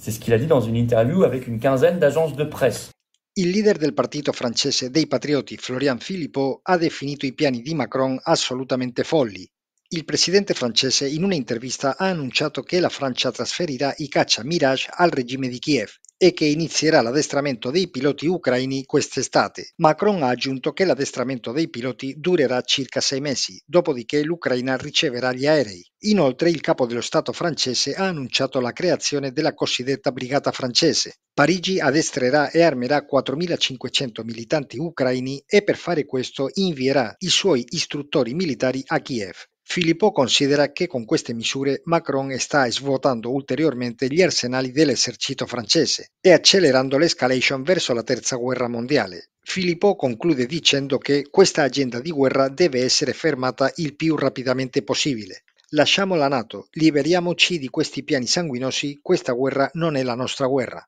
C'est ce qu'il a dit dans une interview avec une quinzaine d'agences de presse. Il leader del partito francese dei patrioti, Florian Philippot, ha definito i piani di Macron assolutamente folli. Il presidente francese in un'intervista ha annunciato che la Francia trasferirà i caccia Mirage al regime di Kiev e che inizierà l'addestramento dei piloti ucraini quest'estate. Macron ha aggiunto che l'addestramento dei piloti durerà circa sei mesi, dopodiché l'Ucraina riceverà gli aerei. Inoltre il capo dello Stato francese ha annunciato la creazione della cosiddetta brigata francese. Parigi addestrerà e armerà 4.500 militanti ucraini e per fare questo invierà i suoi istruttori militari a Kiev. Filippo considera che con queste misure Macron sta svuotando ulteriormente gli arsenali dell'esercito francese e accelerando l'escalation verso la terza guerra mondiale. Filippo conclude dicendo che questa agenda di guerra deve essere fermata il più rapidamente possibile. Lasciamo la Nato, liberiamoci di questi piani sanguinosi, questa guerra non è la nostra guerra.